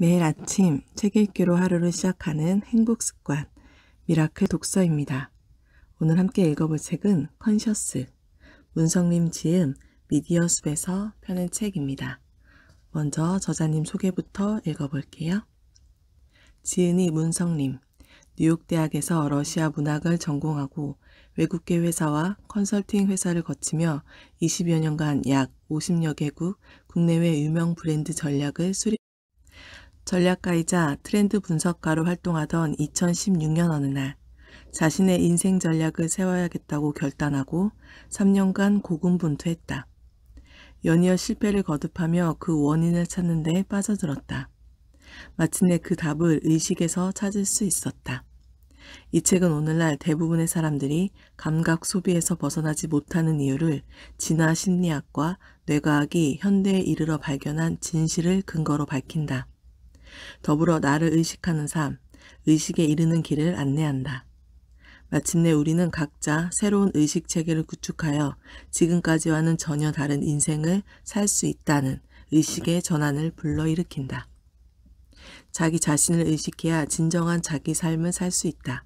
매일 아침 책 읽기로 하루를 시작하는 행복 습관, 미라클 독서입니다. 오늘 함께 읽어볼 책은 컨셔스, 문성림 지음 미디어숲에서 펴낸 책입니다. 먼저 저자님 소개부터 읽어볼게요. 지은이 문성림, 뉴욕대학에서 러시아 문학을 전공하고 외국계 회사와 컨설팅 회사를 거치며 20여 년간 약 50여 개국 국내외 유명 브랜드 전략을 수립 전략가이자 트렌드 분석가로 활동하던 2016년 어느 날 자신의 인생 전략을 세워야겠다고 결단하고 3년간 고군분투했다. 연이어 실패를 거듭하며 그 원인을 찾는 데 빠져들었다. 마침내 그 답을 의식에서 찾을 수 있었다. 이 책은 오늘날 대부분의 사람들이 감각 소비에서 벗어나지 못하는 이유를 진화 심리학과 뇌과학이 현대에 이르러 발견한 진실을 근거로 밝힌다. 더불어 나를 의식하는 삶, 의식에 이르는 길을 안내한다. 마침내 우리는 각자 새로운 의식 체계를 구축하여 지금까지와는 전혀 다른 인생을 살 수 있다는 의식의 전환을 불러일으킨다. 자기 자신을 의식해야 진정한 자기 삶을 살 수 있다.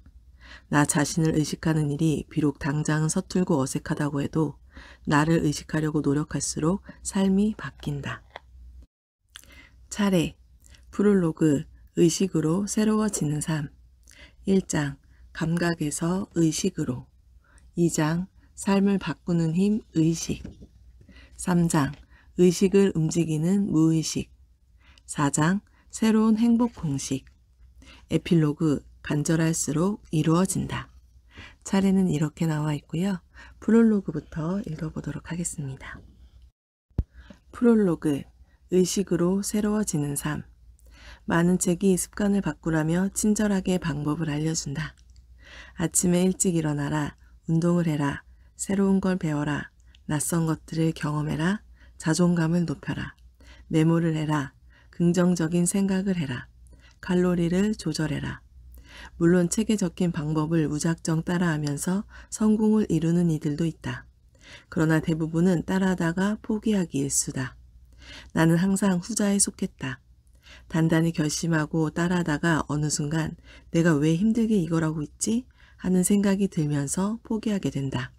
나 자신을 의식하는 일이 비록 당장은 서툴고 어색하다고 해도 나를 의식하려고 노력할수록 삶이 바뀐다. 차례 프롤로그 의식으로 새로워지는 삶 1장 감각에서 의식으로 2장 삶을 바꾸는 힘 의식 3장 의식을 움직이는 무의식 4장 새로운 행복 공식 에필로그 간절할수록 이루어진다. 차례는 이렇게 나와 있고요. 프롤로그부터 읽어보도록 하겠습니다. 프롤로그 의식으로 새로워지는 삶 많은 책이 습관을 바꾸라며 친절하게 방법을 알려준다. 아침에 일찍 일어나라, 운동을 해라, 새로운 걸 배워라, 낯선 것들을 경험해라, 자존감을 높여라, 메모를 해라, 긍정적인 생각을 해라, 칼로리를 조절해라. 물론 책에 적힌 방법을 무작정 따라하면서 성공을 이루는 이들도 있다. 그러나 대부분은 따라하다가 포기하기 일수다. 나는 항상 후자에 속했다. 단단히 결심하고 따라하다가 어느 순간 내가 왜 힘들게 이걸 하고 있지? 하는 생각이 들면서 포기하게 된다.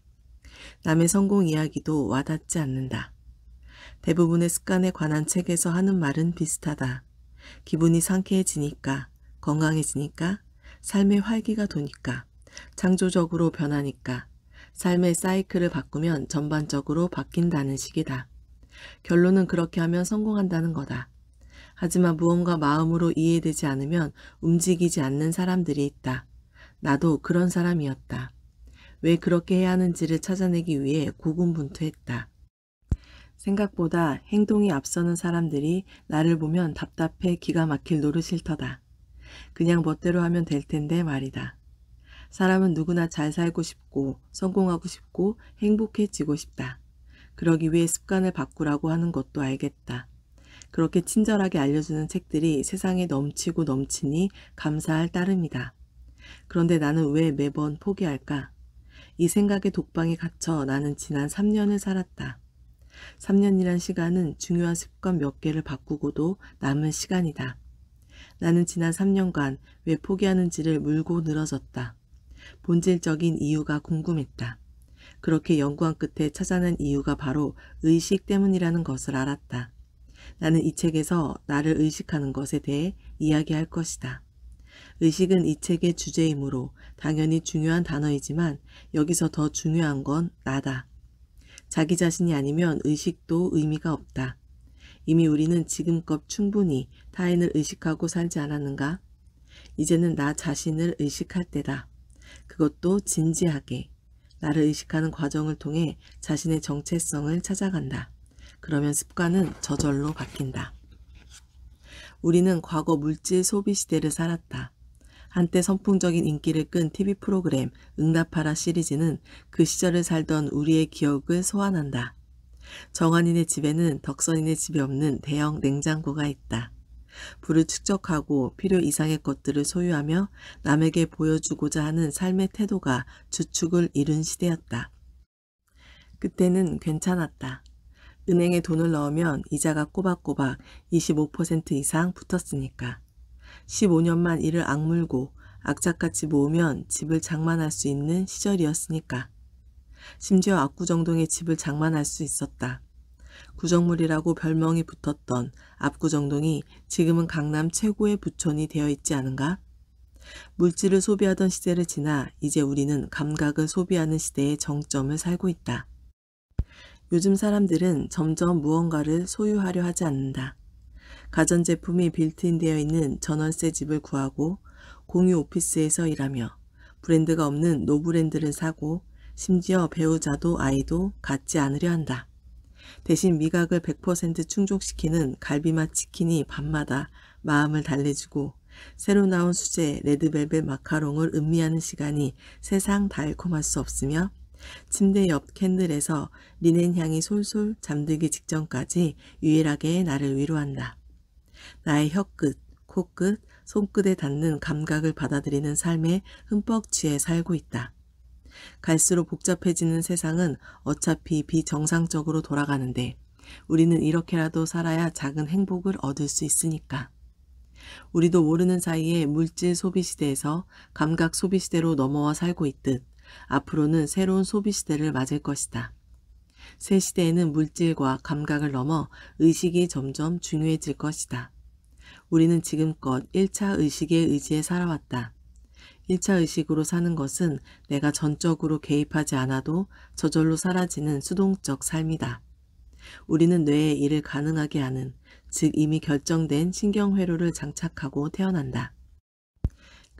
남의 성공 이야기도 와닿지 않는다. 대부분의 습관에 관한 책에서 하는 말은 비슷하다. 기분이 상쾌해지니까, 건강해지니까, 삶의 활기가 도니까, 창조적으로 변하니까, 삶의 사이클을 바꾸면 전반적으로 바뀐다는 식이다. 결론은 그렇게 하면 성공한다는 거다. 하지만 무언가 마음으로 이해되지 않으면 움직이지 않는 사람들이 있다. 나도 그런 사람이었다. 왜 그렇게 해야 하는지를 찾아내기 위해 고군분투했다. 생각보다 행동이 앞서는 사람들이 나를 보면 답답해 기가 막힐 노릇일 터다. 그냥 멋대로 하면 될 텐데 말이다. 사람은 누구나 잘 살고 싶고 성공하고 싶고 행복해지고 싶다. 그러기 위해 습관을 바꾸라고 하는 것도 알겠다. 그렇게 친절하게 알려주는 책들이 세상에 넘치고 넘치니 감사할 따름이다. 그런데 나는 왜 매번 포기할까? 이 생각의 독방에 갇혀 나는 지난 3년을 살았다. 3년이란 시간은 중요한 습관 몇 개를 바꾸고도 남은 시간이다. 나는 지난 3년간 왜 포기하는지를 물고 늘어졌다. 본질적인 이유가 궁금했다. 그렇게 연구한 끝에 찾아낸 이유가 바로 의식 때문이라는 것을 알았다. 나는 이 책에서 나를 의식하는 것에 대해 이야기할 것이다. 의식은 이 책의 주제이므로 당연히 중요한 단어이지만 여기서 더 중요한 건 나다. 자기 자신이 아니면 의식도 의미가 없다. 이미 우리는 지금껏 충분히 타인을 의식하고 살지 않았는가? 이제는 나 자신을 의식할 때다. 그것도 진지하게. 나를 의식하는 과정을 통해 자신의 정체성을 찾아간다. 그러면 습관은 저절로 바뀐다. 우리는 과거 물질 소비 시대를 살았다. 한때 선풍적인 인기를 끈 TV 프로그램 응답하라 시리즈는 그 시절을 살던 우리의 기억을 소환한다. 정한인의 집에는 덕선인의 집이 없는 대형 냉장고가 있다. 부를 축적하고 필요 이상의 것들을 소유하며 남에게 보여주고자 하는 삶의 태도가 주축을 이룬 시대였다. 그때는 괜찮았다. 은행에 돈을 넣으면 이자가 꼬박꼬박 25% 이상 붙었으니까. 15년만 이를 악물고 악착같이 모으면 집을 장만할 수 있는 시절이었으니까. 심지어 압구정동에 집을 장만할 수 있었다. 구정물이라고 별명이 붙었던 압구정동이 지금은 강남 최고의 부촌이 되어 있지 않은가? 물질을 소비하던 시대를 지나 이제 우리는 감각을 소비하는 시대의 정점을 살고 있다. 요즘 사람들은 점점 무언가를 소유하려 하지 않는다. 가전제품이 빌트인되어 있는 전원세 집을 구하고 공유 오피스에서 일하며 브랜드가 없는 노브랜드를 사고 심지어 배우자도 아이도 갖지 않으려 한다. 대신 미각을 100% 충족시키는 갈비맛 치킨이 밤마다 마음을 달래주고 새로 나온 수제 레드벨벳 마카롱을 음미하는 시간이 세상 달콤할 수 없으며 침대 옆 캔들에서 리넨 향이 솔솔 잠들기 직전까지 유일하게 나를 위로한다. 나의 혀끝, 코끝, 손끝에 닿는 감각을 받아들이는 삶에 흠뻑 취해 살고 있다. 갈수록 복잡해지는 세상은 어차피 비정상적으로 돌아가는데 우리는 이렇게라도 살아야 작은 행복을 얻을 수 있으니까. 우리도 모르는 사이에 물질 소비 시대에서 감각 소비 시대로 넘어와 살고 있듯 앞으로는 새로운 소비 시대를 맞을 것이다. 새 시대에는 물질과 감각을 넘어 의식이 점점 중요해질 것이다. 우리는 지금껏 1차 의식에 의지해 살아왔다. 1차 의식으로 사는 것은 내가 전적으로 개입하지 않아도 저절로 사라지는 수동적 삶이다. 우리는 뇌에 일을 가능하게 하는, 즉 이미 결정된 신경회로를 장착하고 태어난다.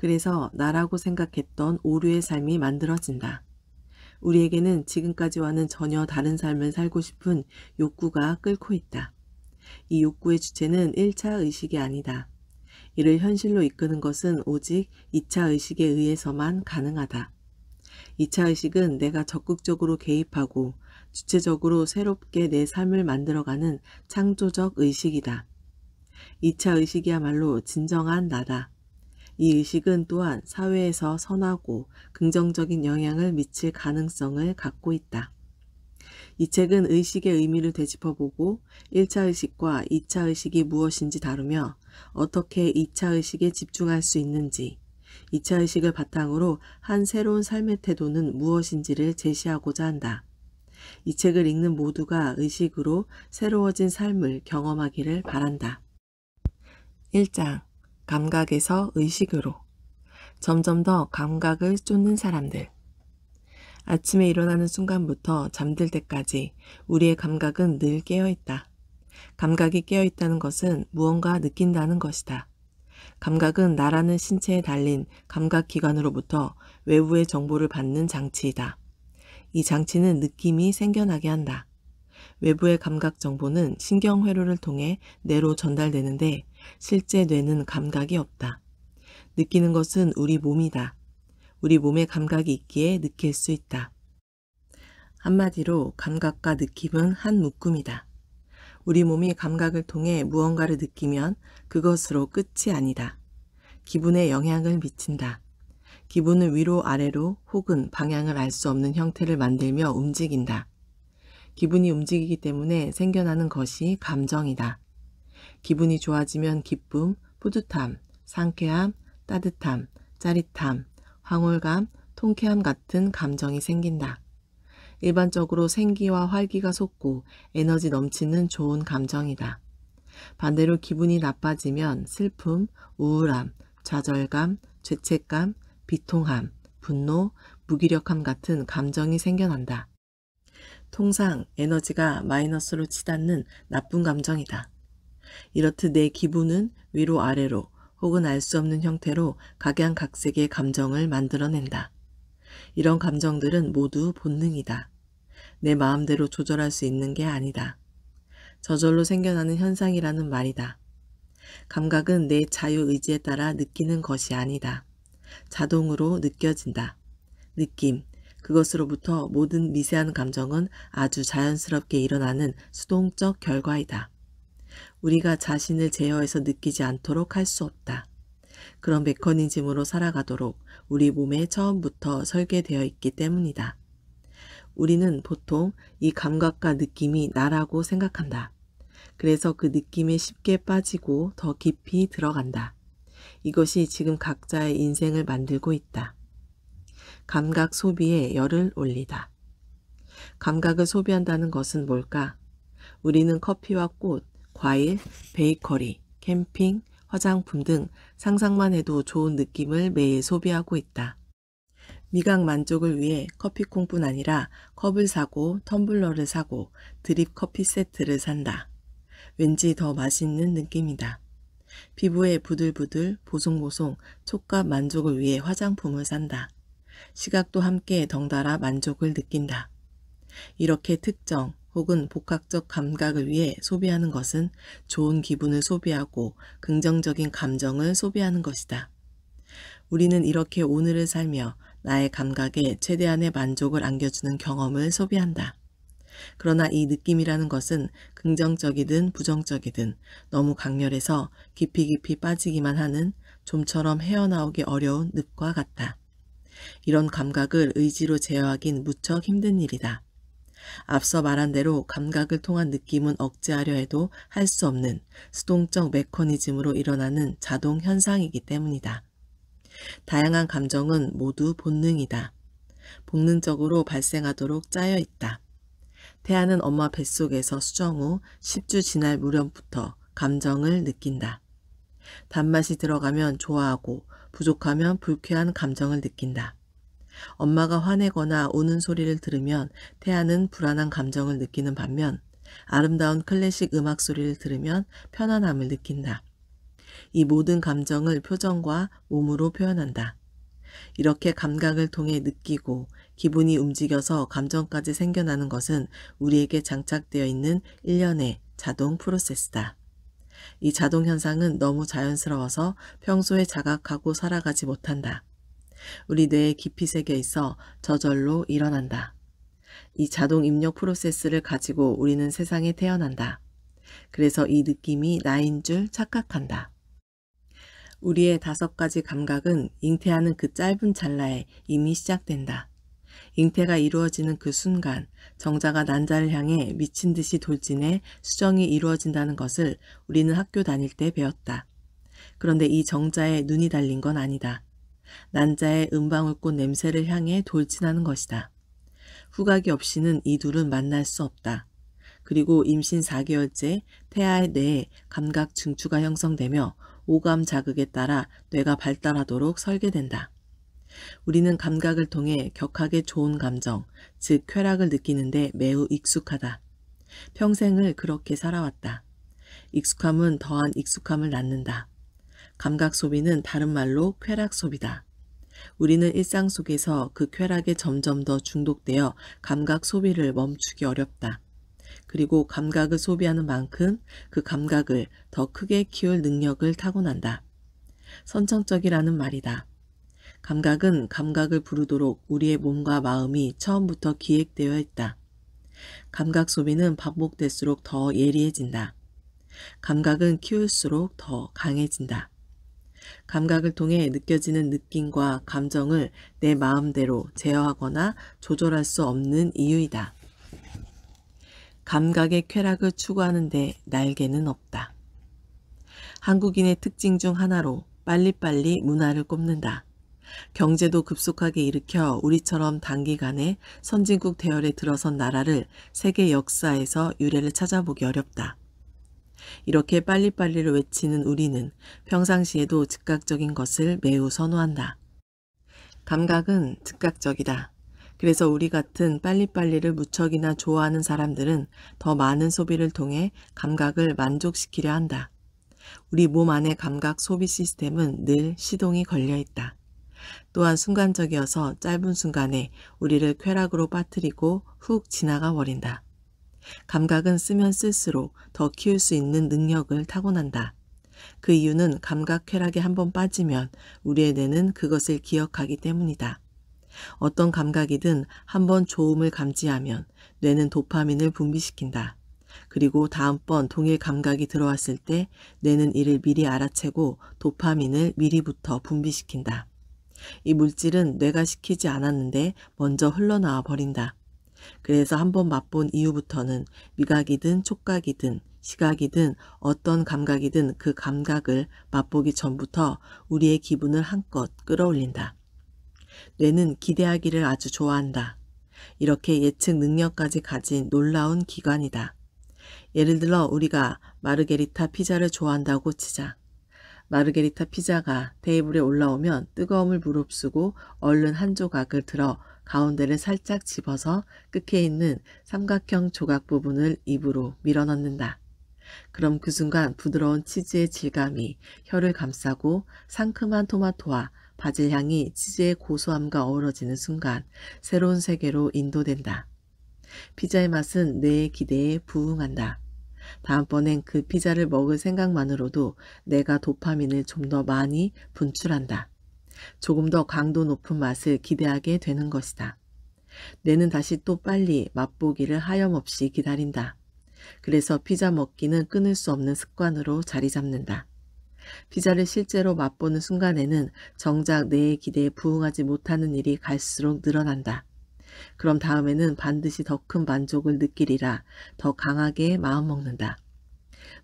그래서 나라고 생각했던 오류의 삶이 만들어진다. 우리에게는 지금까지와는 전혀 다른 삶을 살고 싶은 욕구가 끓고 있다. 이 욕구의 주체는 1차 의식이 아니다. 이를 현실로 이끄는 것은 오직 2차 의식에 의해서만 가능하다. 2차 의식은 내가 적극적으로 개입하고 주체적으로 새롭게 내 삶을 만들어가는 창조적 의식이다. 2차 의식이야말로 진정한 나다. 이 의식은 또한 사회에서 선하고 긍정적인 영향을 미칠 가능성을 갖고 있다. 이 책은 의식의 의미를 되짚어보고 1차 의식과 2차 의식이 무엇인지 다루며 어떻게 2차 의식에 집중할 수 있는지, 2차 의식을 바탕으로 한 새로운 삶의 태도는 무엇인지를 제시하고자 한다. 이 책을 읽는 모두가 의식으로 새로워진 삶을 경험하기를 바란다. 1장 감각에서 의식으로 점점 더 감각을 쫓는 사람들. 아침에 일어나는 순간부터 잠들 때까지 우리의 감각은 늘 깨어있다. 감각이 깨어있다는 것은 무언가 느낀다는 것이다. 감각은 나라는 신체에 달린 감각기관으로부터 외부의 정보를 받는 장치이다. 이 장치는 느낌이 생겨나게 한다. 외부의 감각 정보는 신경회로를 통해 뇌로 전달되는데 실제 뇌는 감각이 없다. 느끼는 것은 우리 몸이다. 우리 몸에 감각이 있기에 느낄 수 있다. 한마디로 감각과 느낌은 한 묶음이다. 우리 몸이 감각을 통해 무언가를 느끼면 그것으로 끝이 아니다. 기분에 영향을 미친다. 기분을 위로 아래로 혹은 방향을 알 수 없는 형태를 만들며 움직인다. 기분이 움직이기 때문에 생겨나는 것이 감정이다. 기분이 좋아지면 기쁨, 뿌듯함, 상쾌함, 따뜻함, 짜릿함, 황홀감, 통쾌함 같은 감정이 생긴다. 일반적으로 생기와 활기가 솟고 에너지 넘치는 좋은 감정이다. 반대로 기분이 나빠지면 슬픔, 우울함, 좌절감, 죄책감, 비통함, 분노, 무기력함 같은 감정이 생겨난다. 통상 에너지가 마이너스로 치닫는 나쁜 감정이다. 이렇듯 내 기분은 위로 아래로 혹은 알 수 없는 형태로 각양각색의 감정을 만들어낸다. 이런 감정들은 모두 본능이다. 내 마음대로 조절할 수 있는 게 아니다. 저절로 생겨나는 현상이라는 말이다. 감각은 내 자유의지에 따라 느끼는 것이 아니다. 자동으로 느껴진다. 느낌, 그것으로부터 모든 미세한 감정은 아주 자연스럽게 일어나는 수동적 결과이다. 우리가 자신을 제어해서 느끼지 않도록 할 수 없다. 그런 메커니즘으로 살아가도록 우리 몸에 처음부터 설계되어 있기 때문이다. 우리는 보통 이 감각과 느낌이 나라고 생각한다. 그래서 그 느낌에 쉽게 빠지고 더 깊이 들어간다. 이것이 지금 각자의 인생을 만들고 있다. 감각 소비에 열을 올리다. 감각을 소비한다는 것은 뭘까? 우리는 커피와 꽃, 과일, 베이커리, 캠핑, 화장품 등 상상만 해도 좋은 느낌을 매일 소비하고 있다. 미각 만족을 위해 커피콩뿐 아니라 컵을 사고 텀블러를 사고 드립 커피 세트를 산다. 왠지 더 맛있는 느낌이다. 피부에 부들부들, 보송보송, 촉각 만족을 위해 화장품을 산다. 시각도 함께 덩달아 만족을 느낀다. 이렇게 특정, 혹은 복합적 감각을 위해 소비하는 것은 좋은 기분을 소비하고 긍정적인 감정을 소비하는 것이다. 우리는 이렇게 오늘을 살며 나의 감각에 최대한의 만족을 안겨주는 경험을 소비한다. 그러나 이 느낌이라는 것은 긍정적이든 부정적이든 너무 강렬해서 깊이 깊이 빠지기만 하는 좀처럼 헤어나오기 어려운 늪과 같다. 이런 감각을 의지로 제어하긴 무척 힘든 일이다. 앞서 말한 대로 감각을 통한 느낌은 억제하려 해도 할 수 없는 수동적 메커니즘으로 일어나는 자동 현상이기 때문이다. 다양한 감정은 모두 본능이다. 본능적으로 발생하도록 짜여 있다. 태아는 엄마 뱃속에서 수정 후 10주 지날 무렵부터 감정을 느낀다. 단맛이 들어가면 좋아하고 부족하면 불쾌한 감정을 느낀다. 엄마가 화내거나 우는 소리를 들으면 태아는 불안한 감정을 느끼는 반면 아름다운 클래식 음악 소리를 들으면 편안함을 느낀다. 이 모든 감정을 표정과 몸으로 표현한다. 이렇게 감각을 통해 느끼고 기분이 움직여서 감정까지 생겨나는 것은 우리에게 장착되어 있는 일련의 자동 프로세스다. 이 자동 현상은 너무 자연스러워서 평소에 자각하고 살아가지 못한다. 우리 뇌에 깊이 새겨 있어 저절로 일어난다. 이 자동 입력 프로세스를 가지고 우리는 세상에 태어난다. 그래서 이 느낌이 나인 줄 착각한다. 우리의 다섯 가지 감각은 잉태하는 그 짧은 찰나에 이미 시작된다. 잉태가 이루어지는 그 순간 정자가 난자를 향해 미친 듯이 돌진해 수정이 이루어진다는 것을 우리는 학교 다닐 때 배웠다. 그런데 이 정자에 눈이 달린 건 아니다. 난자의 은방울꽃 냄새를 향해 돌진하는 것이다. 후각이 없이는 이 둘은 만날 수 없다. 그리고 임신 4개월째 태아의 뇌에 감각 증추가 형성되며 오감 자극에 따라 뇌가 발달하도록 설계된다. 우리는 감각을 통해 격하게 좋은 감정, 즉 쾌락을 느끼는데 매우 익숙하다. 평생을 그렇게 살아왔다. 익숙함은 더한 익숙함을 낳는다. 감각 소비는 다른 말로 쾌락 소비다. 우리는 일상 속에서 그 쾌락에 점점 더 중독되어 감각 소비를 멈추기 어렵다. 그리고 감각을 소비하는 만큼 그 감각을 더 크게 키울 능력을 타고난다. 선천적이라는 말이다. 감각은 감각을 부르도록 우리의 몸과 마음이 처음부터 기획되어 있다. 감각 소비는 반복될수록 더 예리해진다. 감각은 키울수록 더 강해진다. 감각을 통해 느껴지는 느낌과 감정을 내 마음대로 제어하거나 조절할 수 없는 이유이다. 감각의 쾌락을 추구하는데 날개는 없다. 한국인의 특징 중 하나로 빨리빨리 문화를 꼽는다. 경제도 급속하게 일으켜 우리처럼 단기간에 선진국 대열에 들어선 나라를 세계 역사에서 유래를 찾아보기 어렵다. 이렇게 빨리빨리를 외치는 우리는 평상시에도 즉각적인 것을 매우 선호한다. 감각은 즉각적이다. 그래서 우리 같은 빨리빨리를 무척이나 좋아하는 사람들은 더 많은 소비를 통해 감각을 만족시키려 한다. 우리 몸 안의 감각 소비 시스템은 늘 시동이 걸려 있다. 또한 순간적이어서 짧은 순간에 우리를 쾌락으로 빠뜨리고 훅 지나가 버린다. 감각은 쓰면 쓸수록 더 키울 수 있는 능력을 타고난다. 그 이유는 감각 쾌락에 한번 빠지면 우리의 뇌는 그것을 기억하기 때문이다. 어떤 감각이든 한번 조음을 감지하면 뇌는 도파민을 분비시킨다. 그리고 다음번 동일 감각이 들어왔을 때 뇌는 이를 미리 알아채고 도파민을 미리부터 분비시킨다. 이 물질은 뇌가 시키지 않았는데 먼저 흘러나와 버린다. 그래서 한 번 맛본 이후부터는 미각이든 촉각이든 시각이든 어떤 감각이든 그 감각을 맛보기 전부터 우리의 기분을 한껏 끌어올린다. 뇌는 기대하기를 아주 좋아한다. 이렇게 예측 능력까지 가진 놀라운 기관이다. 예를 들어 우리가 마르게리타 피자를 좋아한다고 치자. 마르게리타 피자가 테이블에 올라오면 뜨거움을 무릅쓰고 얼른 한 조각을 들어 가운데를 살짝 집어서 끝에 있는 삼각형 조각 부분을 입으로 밀어넣는다. 그럼 그 순간 부드러운 치즈의 질감이 혀를 감싸고 상큼한 토마토와 바질 향이 치즈의 고소함과 어우러지는 순간 새로운 세계로 인도된다. 피자의 맛은 뇌의 기대에 부응한다. 다음번엔 그 피자를 먹을 생각만으로도 내가 도파민을 좀 더 많이 분출한다. 조금 더 강도 높은 맛을 기대하게 되는 것이다. 뇌는 다시 또 빨리 맛보기를 하염없이 기다린다. 그래서 피자 먹기는 끊을 수 없는 습관으로 자리 잡는다. 피자를 실제로 맛보는 순간에는 정작 뇌의 기대에 부응하지 못하는 일이 갈수록 늘어난다. 그럼 다음에는 반드시 더 큰 만족을 느끼리라 더 강하게 마음먹는다.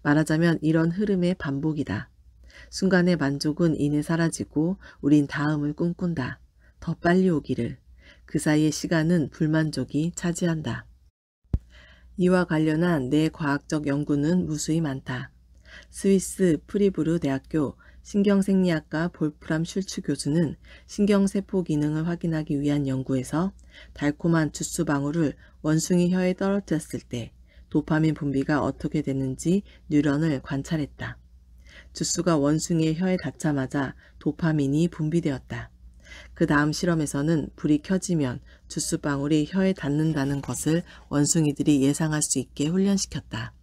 말하자면 이런 흐름의 반복이다. 순간의 만족은 이내 사라지고 우린 다음을 꿈꾼다. 더 빨리 오기를. 그 사이의 시간은 불만족이 차지한다. 이와 관련한 내 과학적 연구는 무수히 많다. 스위스 프리부르 대학교 신경생리학과 볼프람 슐츠 교수는 신경세포 기능을 확인하기 위한 연구에서 달콤한 주스방울을 원숭이 혀에 떨어뜨렸을 때 도파민 분비가 어떻게 되는지 뉴런을 관찰했다. 주스가 원숭이의 혀에 닿자마자 도파민이 분비되었다. 그 다음 실험에서는 불이 켜지면 주스 방울이 혀에 닿는다는 것을 원숭이들이 예상할 수 있게 훈련시켰다.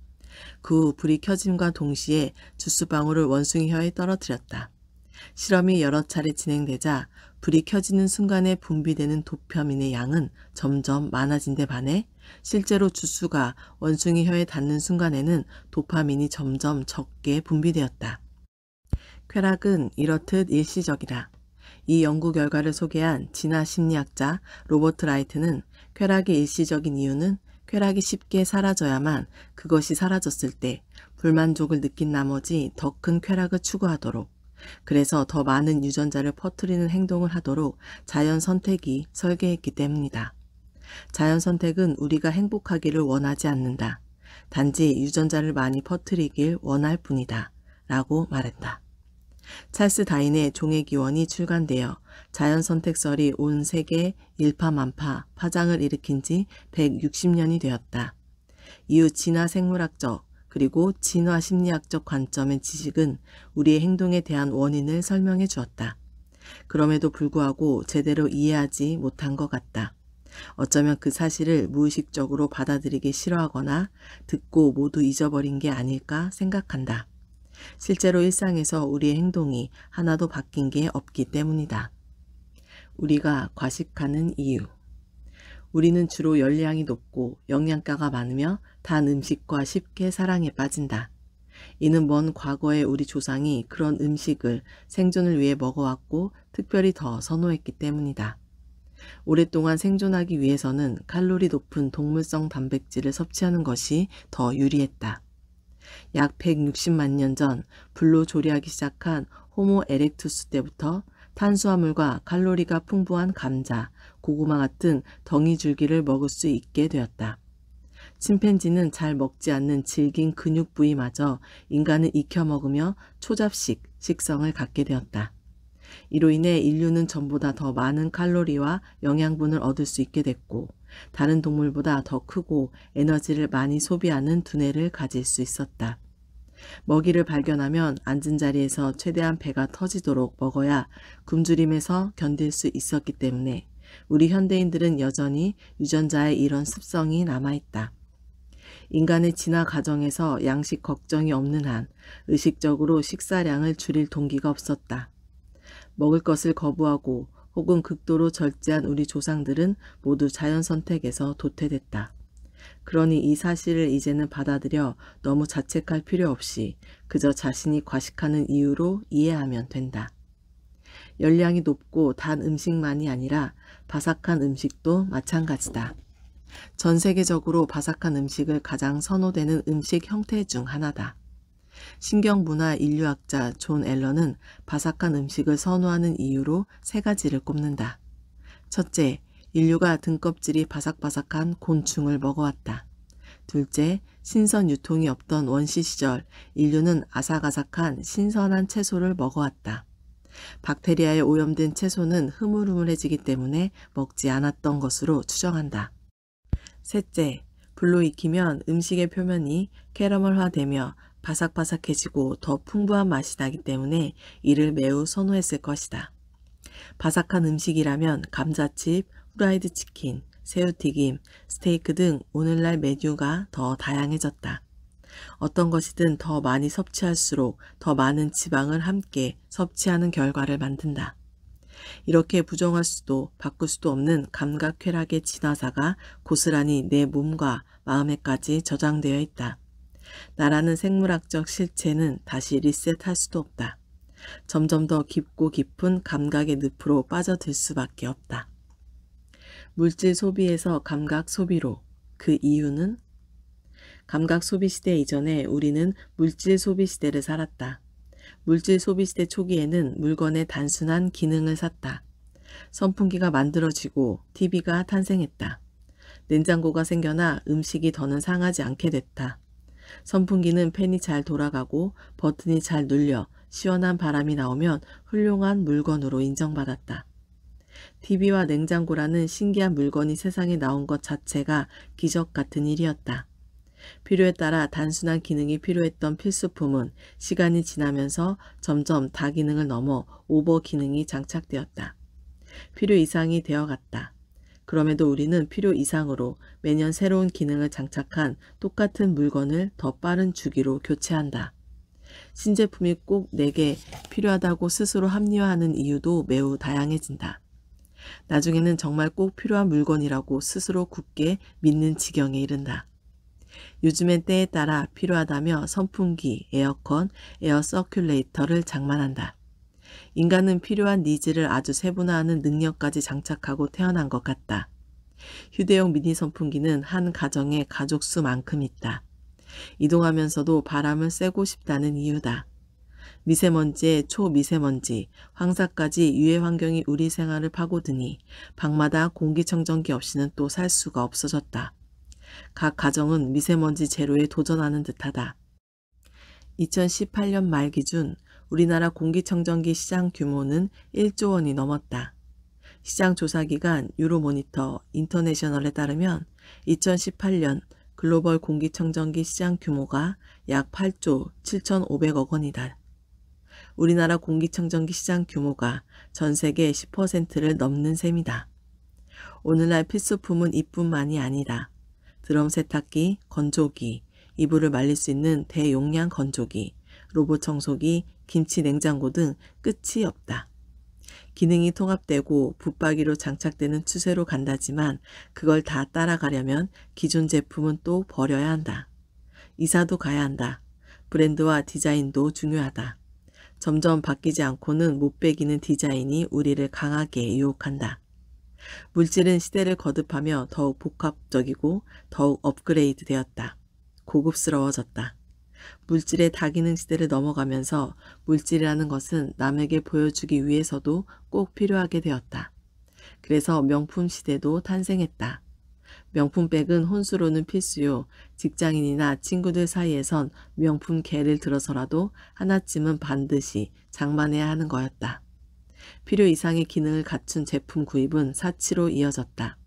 그 후 불이 켜짐과 동시에 주스 방울을 원숭이 혀에 떨어뜨렸다. 실험이 여러 차례 진행되자 불이 켜지는 순간에 분비되는 도표민의 양은 점점 많아진 데 반해 실제로 주수가 원숭이 혀에 닿는 순간에는 도파민이 점점 적게 분비되었다. 쾌락은 이렇듯 일시적이다. 이 연구 결과를 소개한 진화 심리학자 로버트 라이트는 쾌락이 일시적인 이유는 쾌락이 쉽게 사라져야만 그것이 사라졌을 때 불만족을 느낀 나머지 더 큰 쾌락을 추구하도록 그래서 더 많은 유전자를 퍼뜨리는 행동을 하도록 자연 선택이 설계했기 때문이다. 자연 선택은 우리가 행복하기를 원하지 않는다. 단지 유전자를 많이 퍼뜨리길 원할 뿐이다. 라고 말했다. 찰스 다인의 종의 기원이 출간되어 자연 선택설이 온 세계 일파만파 파장을 일으킨 지 160년이 되었다. 이후 진화 생물학적, 그리고 진화 심리학적 관점의 지식은 우리의 행동에 대한 원인을 설명해 주었다. 그럼에도 불구하고 제대로 이해하지 못한 것 같다. 어쩌면 그 사실을 무의식적으로 받아들이기 싫어하거나 듣고 모두 잊어버린 게 아닐까 생각한다. 실제로 일상에서 우리의 행동이 하나도 바뀐 게 없기 때문이다. 우리가 과식하는 이유 우리는 주로 열량이 높고 영양가가 많으며 단 음식과 쉽게 사랑에 빠진다. 이는 먼 과거에 우리 조상이 그런 음식을 생존을 위해 먹어왔고 특별히 더 선호했기 때문이다. 오랫동안 생존하기 위해서는 칼로리 높은 동물성 단백질을 섭취하는 것이 더 유리했다. 약 160만 년 전 불로 조리하기 시작한 호모 에렉투스 때부터 탄수화물과 칼로리가 풍부한 감자, 고구마 같은 덩이 줄기를 먹을 수 있게 되었다. 침팬지는 잘 먹지 않는 질긴 근육 부위마저 인간은 익혀 먹으며 초잡식 식성을 갖게 되었다. 이로 인해 인류는 전보다 더 많은 칼로리와 영양분을 얻을 수 있게 됐고 다른 동물보다 더 크고 에너지를 많이 소비하는 두뇌를 가질 수 있었다. 먹이를 발견하면 앉은 자리에서 최대한 배가 터지도록 먹어야 굶주림에서 견딜 수 있었기 때문에 우리 현대인들은 여전히 유전자의 이런 습성이 남아있다. 인간의 진화 과정에서 양식 걱정이 없는 한 의식적으로 식사량을 줄일 동기가 없었다. 먹을 것을 거부하고 혹은 극도로 절제한 우리 조상들은 모두 자연 선택에서 도태됐다. 그러니 이 사실을 이제는 받아들여 너무 자책할 필요 없이 그저 자신이 과식하는 이유로 이해하면 된다. 열량이 높고 단 음식만이 아니라 바삭한 음식도 마찬가지다. 전 세계적으로 바삭한 음식을 가장 선호되는 음식 형태 중 하나다. 신경문화 인류학자 존 앨런은 바삭한 음식을 선호하는 이유로 세 가지를 꼽는다. 첫째, 인류가 등껍질이 바삭바삭한 곤충을 먹어왔다. 둘째, 신선 유통이 없던 원시 시절 인류는 아삭아삭한 신선한 채소를 먹어왔다. 박테리아에 오염된 채소는 흐물흐물해지기 때문에 먹지 않았던 것으로 추정한다. 셋째, 불로 익히면 음식의 표면이 캐러멜화되며 바삭바삭해지고 더 풍부한 맛이 나기 때문에 이를 매우 선호했을 것이다. 바삭한 음식이라면 감자칩, 후라이드 치킨, 새우튀김, 스테이크 등 오늘날 메뉴가 더 다양해졌다. 어떤 것이든 더 많이 섭취할수록 더 많은 지방을 함께 섭취하는 결과를 만든다. 이렇게 부정할 수도 바꿀 수도 없는 감각 쾌락의 진화사가 고스란히 내 몸과 마음에까지 저장되어 있다. 나라는 생물학적 실체는 다시 리셋할 수도 없다. 점점 더 깊고 깊은 감각의 늪으로 빠져들 수밖에 없다. 물질 소비에서 감각 소비로 그 이유는 감각 소비 시대 이전에 우리는 물질 소비 시대를 살았다. 물질 소비 시대 초기에는 물건의 단순한 기능을 샀다. 선풍기가 만들어지고 TV가 탄생했다. 냉장고가 생겨나 음식이 더는 상하지 않게 됐다. 선풍기는 팬이 잘 돌아가고 버튼이 잘 눌려 시원한 바람이 나오면 훌륭한 물건으로 인정받았다. TV와 냉장고라는 신기한 물건이 세상에 나온 것 자체가 기적 같은 일이었다. 필요에 따라 단순한 기능이 필요했던 필수품은 시간이 지나면서 점점 다기능을 넘어 오버 기능이 장착되었다. 필요 이상이 되어갔다. 그럼에도 우리는 필요 이상으로 매년 새로운 기능을 장착한 똑같은 물건을 더 빠른 주기로 교체한다. 신제품이 꼭 내게 필요하다고 스스로 합리화하는 이유도 매우 다양해진다. 나중에는 정말 꼭 필요한 물건이라고 스스로 굳게 믿는 지경에 이른다. 요즘엔 때에 따라 필요하다며 선풍기, 에어컨, 에어 서큘레이터를 장만한다. 인간은 필요한 니즈를 아주 세분화하는 능력까지 장착하고 태어난 것 같다. 휴대용 미니 선풍기는 한 가정의 가족 수만큼 있다. 이동하면서도 바람을 쐬고 싶다는 이유다. 미세먼지에 초미세먼지, 황사까지 유해 환경이 우리 생활을 파고드니 방마다 공기청정기 없이는 또 살 수가 없어졌다. 각 가정은 미세먼지 제로에 도전하는 듯하다. 2018년 말 기준 우리나라 공기청정기 시장 규모는 1조 원이 넘었다. 시장 조사기관 유로모니터 인터내셔널에 따르면 2018년 글로벌 공기청정기 시장 규모가 약 8조 7,500억 원이다. 우리나라 공기청정기 시장 규모가 전 세계 10%를 넘는 셈이다. 오늘날 필수품은 이뿐만이 아니다. 드럼 세탁기, 건조기, 이불을 말릴 수 있는 대용량 건조기, 로봇 청소기, 김치 냉장고 등 끝이 없다. 기능이 통합되고 붙박이로 장착되는 추세로 간다지만 그걸 다 따라가려면 기존 제품은 또 버려야 한다. 이사도 가야 한다. 브랜드와 디자인도 중요하다. 점점 바뀌지 않고는 못 배기는 디자인이 우리를 강하게 유혹한다. 물질은 시대를 거듭하며 더욱 복합적이고 더욱 업그레이드 되었다. 고급스러워졌다. 물질의 다기능 시대를 넘어가면서 물질이라는 것은 남에게 보여주기 위해서도 꼭 필요하게 되었다. 그래서 명품 시대도 탄생했다. 명품백은 혼수로는 필수요. 직장인이나 친구들 사이에선 명품 개를 들어서라도 하나쯤은 반드시 장만해야 하는 거였다. 필요 이상의 기능을 갖춘 제품 구입은 사치로 이어졌다.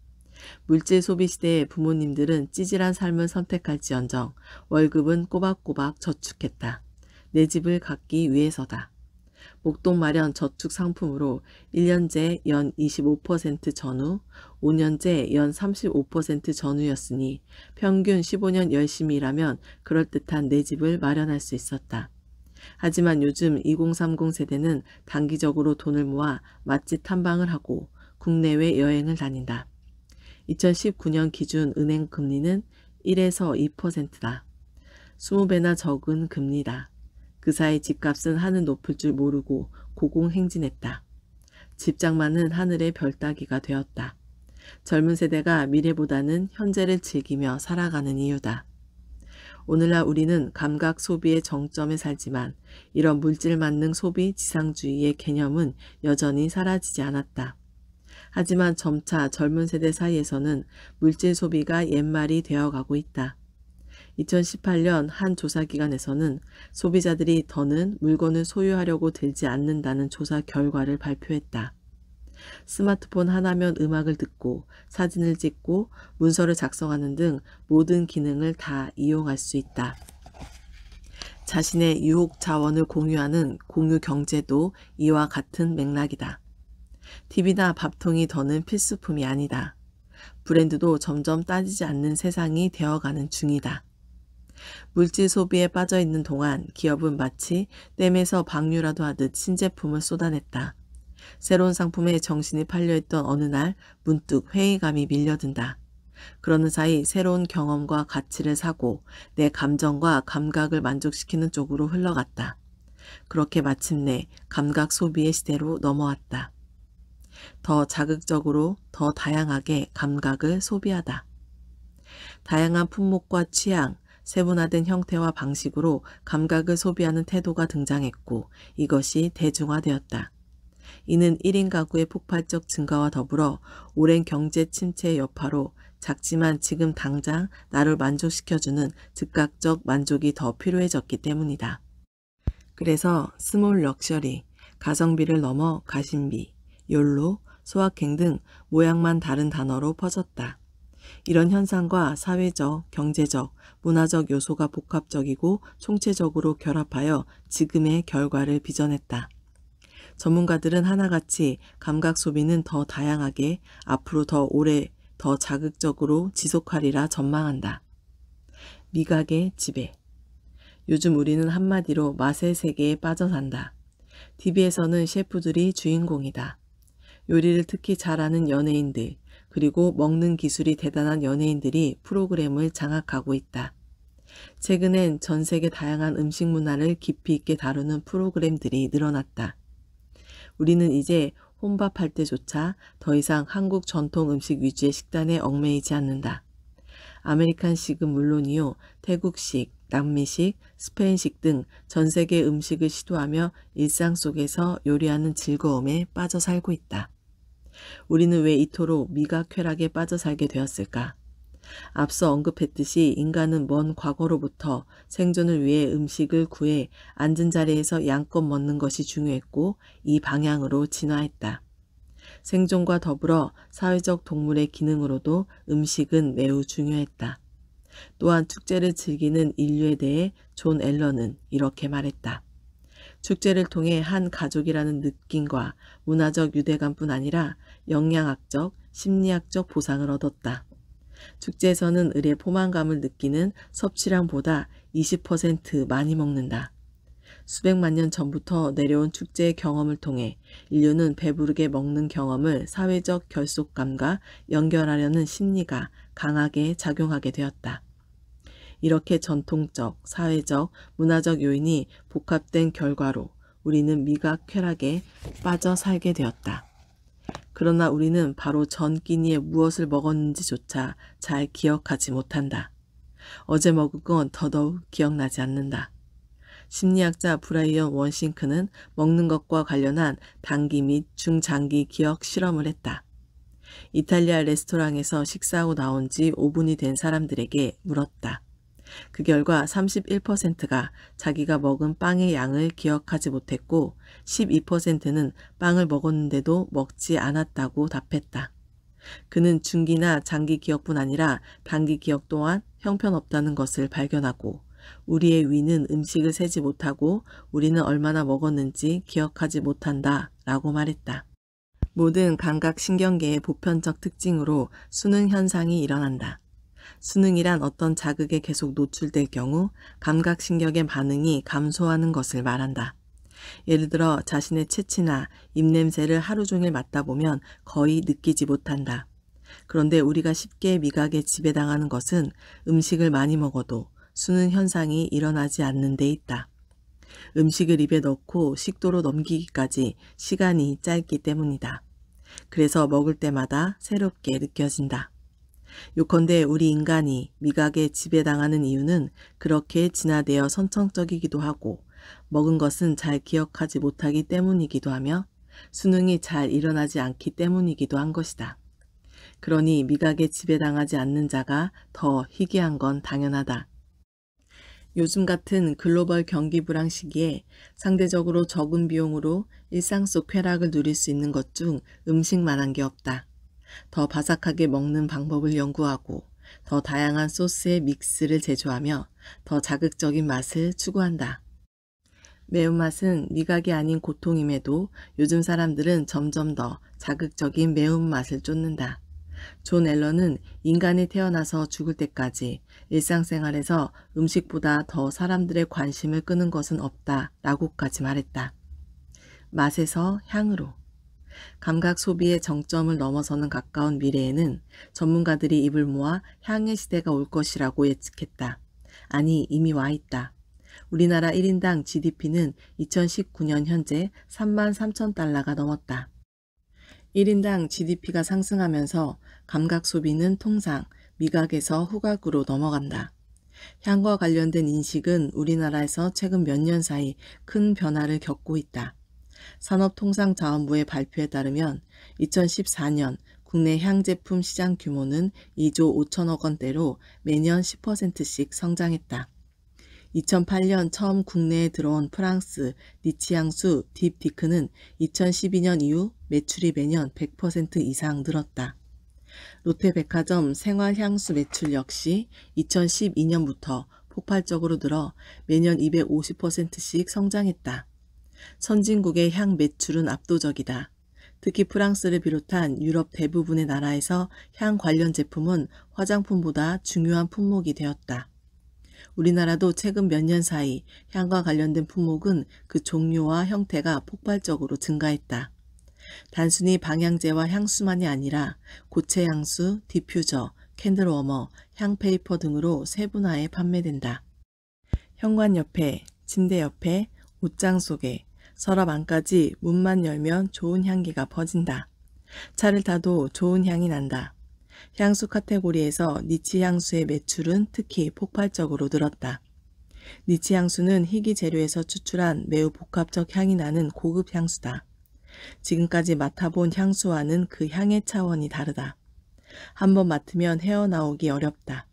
물질 소비 시대에 부모님들은 찌질한 삶을 선택할지언정 월급은 꼬박꼬박 저축했다. 내 집을 갖기 위해서다. 목돈 마련 저축 상품으로 1년제 연 25% 전후, 5년제 연 35% 전후였으니 평균 15년 열심히 일하면 그럴듯한 내 집을 마련할 수 있었다. 하지만 요즘 2030 세대는 단기적으로 돈을 모아 맛집 탐방을 하고 국내외 여행을 다닌다. 2019년 기준 은행 금리는 1에서 2%다. 20배나 적은 금리다. 그 사이 집값은 하늘 높을 줄 모르고 고공행진했다. 집장만은 하늘의 별따기가 되었다. 젊은 세대가 미래보다는 현재를 즐기며 살아가는 이유다. 오늘날 우리는 감각 소비의 정점에 살지만 이런 물질 만능 소비 지상주의의 개념은 여전히 사라지지 않았다. 하지만 점차 젊은 세대 사이에서는 물질 소비가 옛말이 되어가고 있다. 2018년 한 조사기관에서는 소비자들이 더는 물건을 소유하려고 들지 않는다는 조사 결과를 발표했다. 스마트폰 하나면 음악을 듣고 사진을 찍고 문서를 작성하는 등 모든 기능을 다 이용할 수 있다. 자신의 유혹 자원을 공유하는 공유 경제도 이와 같은 맥락이다. TV나 밥통이 더는 필수품이 아니다. 브랜드도 점점 따지지 않는 세상이 되어가는 중이다. 물질 소비에 빠져 있는 동안 기업은 마치 댐에서 방류라도 하듯 신제품을 쏟아냈다. 새로운 상품에 정신이 팔려있던 어느 날 문득 회의감이 밀려든다. 그러는 사이 새로운 경험과 가치를 사고 내 감정과 감각을 만족시키는 쪽으로 흘러갔다. 그렇게 마침내 감각 소비의 시대로 넘어왔다. 더 자극적으로 더 다양하게 감각을 소비하다. 다양한 품목과 취향, 세분화된 형태와 방식으로 감각을 소비하는 태도가 등장했고 이것이 대중화되었다. 이는 1인 가구의 폭발적 증가와 더불어 오랜 경제 침체의 여파로 작지만 지금 당장 나를 만족시켜주는 즉각적 만족이 더 필요해졌기 때문이다. 그래서 스몰 럭셔리, 가성비를 넘어 가심비, 욜로, 소확행 등 모양만 다른 단어로 퍼졌다. 이런 현상과 사회적, 경제적, 문화적 요소가 복합적이고 총체적으로 결합하여 지금의 결과를 빚어냈다. 전문가들은 하나같이 감각 소비는 더 다양하게 앞으로 더 오래 더 자극적으로 지속하리라 전망한다. 미각의 지배 요즘 우리는 한마디로 맛의 세계에 빠져 산다. TV에서는 셰프들이 주인공이다. 요리를 특히 잘하는 연예인들, 그리고 먹는 기술이 대단한 연예인들이 프로그램을 장악하고 있다. 최근엔 전 세계 다양한 음식 문화를 깊이 있게 다루는 프로그램들이 늘어났다. 우리는 이제 혼밥할 때조차 더 이상 한국 전통 음식 위주의 식단에 얽매이지 않는다. 아메리칸식은 물론이요, 태국식, 남미식, 스페인식 등 전 세계 음식을 시도하며 일상 속에서 요리하는 즐거움에 빠져 살고 있다. 우리는 왜 이토록 미각 쾌락에 빠져 살게 되었을까? 앞서 언급했듯이 인간은 먼 과거로부터 생존을 위해 음식을 구해 앉은 자리에서 양껏 먹는 것이 중요했고 이 방향으로 진화했다. 생존과 더불어 사회적 동물의 기능으로도 음식은 매우 중요했다. 또한 축제를 즐기는 인류에 대해 존 앨런은 이렇게 말했다. 축제를 통해 한 가족이라는 느낌과 문화적 유대감뿐 아니라 영양학적, 심리학적 보상을 얻었다. 축제에서는 을의 포만감을 느끼는 섭취량보다 20% 많이 먹는다. 수백만 년 전부터 내려온 축제의 경험을 통해 인류는 배부르게 먹는 경험을 사회적 결속감과 연결하려는 심리가 강하게 작용하게 되었다. 이렇게 전통적, 사회적, 문화적 요인이 복합된 결과로 우리는 미각 쾌락에 빠져 살게 되었다. 그러나 우리는 바로 전 끼니에 무엇을 먹었는지조차 잘 기억하지 못한다. 어제 먹은 건 더더욱 기억나지 않는다. 심리학자 브라이언 원싱크는 먹는 것과 관련한 단기 및 중장기 기억 실험을 했다. 이탈리아 레스토랑에서 식사하고 나온 지 5분이 된 사람들에게 물었다. 그 결과 31%가 자기가 먹은 빵의 양을 기억하지 못했고 12%는 빵을 먹었는데도 먹지 않았다고 답했다. 그는 중기나 장기 기억뿐 아니라 단기 기억 또한 형편없다는 것을 발견하고 우리의 위는 음식을 세지 못하고 우리는 얼마나 먹었는지 기억하지 못한다 라고 말했다. 모든 감각신경계의 보편적 특징으로 수능 현상이 일어난다. 수능이란 어떤 자극에 계속 노출될 경우 감각신경의 반응이 감소하는 것을 말한다. 예를 들어 자신의 체취나 입냄새를 하루 종일 맡다 보면 거의 느끼지 못한다. 그런데 우리가 쉽게 미각에 지배당하는 것은 음식을 많이 먹어도 수능 현상이 일어나지 않는 데 있다. 음식을 입에 넣고 식도로 넘기기까지 시간이 짧기 때문이다. 그래서 먹을 때마다 새롭게 느껴진다. 요컨대 우리 인간이 미각에 지배당하는 이유는 그렇게 진화되어 선천적이기도 하고 먹은 것은 잘 기억하지 못하기 때문이기도 하며 수능이 잘 일어나지 않기 때문이기도 한 것이다. 그러니 미각에 지배당하지 않는 자가 더 희귀한 건 당연하다. 요즘 같은 글로벌 경기 불황 시기에 상대적으로 적은 비용으로 일상 속 쾌락을 누릴 수 있는 것 중 음식만한 게 없다. 더 바삭하게 먹는 방법을 연구하고 더 다양한 소스의 믹스를 제조하며 더 자극적인 맛을 추구한다. 매운맛은 미각이 아닌 고통임에도 요즘 사람들은 점점 더 자극적인 매운맛을 쫓는다. 존 앨런은 인간이 태어나서 죽을 때까지 일상생활에서 음식보다 더 사람들의 관심을 끄는 것은 없다 라고까지 말했다. 맛에서 향으로 감각 소비의 정점을 넘어서는 가까운 미래에는 전문가들이 입을 모아 향의 시대가 올 것이라고 예측했다. 아니, 이미 와 있다. 우리나라 1인당 GDP는 2019년 현재 3만 3천 달러가 넘었다. 1인당 GDP가 상승하면서 감각 소비는 통상 미각에서 후각으로 넘어간다. 향과 관련된 인식은 우리나라에서 최근 몇 년 사이 큰 변화를 겪고 있다. 산업통상자원부의 발표에 따르면 2014년 국내 향제품 시장 규모는 2조 5천억 원대로 매년 10%씩 성장했다. 2008년 처음 국내에 들어온 프랑스 니치향수 딥디크는 2012년 이후 매출이 매년 100% 이상 늘었다. 롯데백화점 생활향수 매출 역시 2012년부터 폭발적으로 늘어 매년 250%씩 성장했다. 선진국의 향 매출은 압도적이다. 특히 프랑스를 비롯한 유럽 대부분의 나라에서 향 관련 제품은 화장품보다 중요한 품목이 되었다. 우리나라도 최근 몇 년 사이 향과 관련된 품목은 그 종류와 형태가 폭발적으로 증가했다. 단순히 방향제와 향수만이 아니라 고체 향수, 디퓨저, 캔들워머, 향페이퍼 등으로 세분화해 판매된다. 현관 옆에, 침대 옆에, 옷장 속에, 서랍 안까지 문만 열면 좋은 향기가 퍼진다. 차를 타도 좋은 향이 난다. 향수 카테고리에서 니치 향수의 매출은 특히 폭발적으로 늘었다. 니치 향수는 희귀 재료에서 추출한 매우 복합적 향이 나는 고급 향수다. 지금까지 맡아본 향수와는 그 향의 차원이 다르다. 한번 맡으면 헤어나오기 어렵다.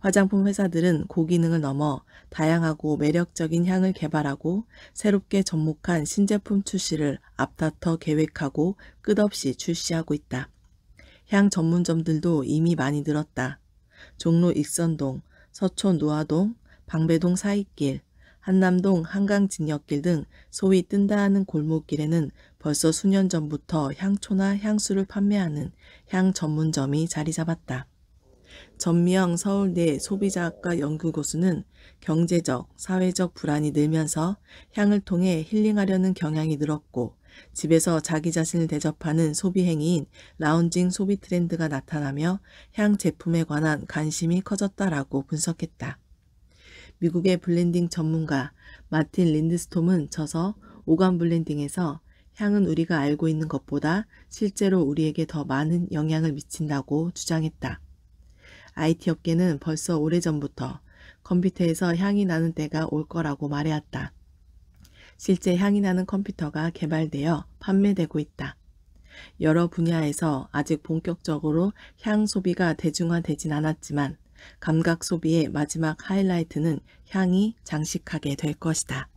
화장품 회사들은 고기능을 넘어 다양하고 매력적인 향을 개발하고 새롭게 접목한 신제품 출시를 앞다퉈 계획하고 끝없이 출시하고 있다. 향 전문점들도 이미 많이 늘었다. 종로 익선동, 서촌 노화동, 방배동 사익길, 한남동 한강진역길 등 소위 뜬다 하는 골목길에는 벌써 수년 전부터 향초나 향수를 판매하는 향 전문점이 자리 잡았다. 전미영 서울대 소비자학과 연구고수는 경제적, 사회적 불안이 늘면서 향을 통해 힐링하려는 경향이 늘었고 집에서 자기 자신을 대접하는 소비 행위인 라운징 소비 트렌드가 나타나며 향 제품에 관한 관심이 커졌다라고 분석했다. 미국의 블렌딩 전문가 마틴 린드스톰은 저서 오감 블렌딩에서 향은 우리가 알고 있는 것보다 실제로 우리에게 더 많은 영향을 미친다고 주장했다. IT 업계는 벌써 오래전부터 컴퓨터에서 향이 나는 때가 올 거라고 말해왔다. 실제 향이 나는 컴퓨터가 개발되어 판매되고 있다. 여러 분야에서 아직 본격적으로 향 소비가 대중화되진 않았지만 감각 소비의 마지막 하이라이트는 향이 장식하게 될 것이다.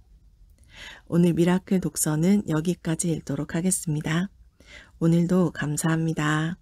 오늘 미라클 독서는 여기까지 읽도록 하겠습니다. 오늘도 감사합니다.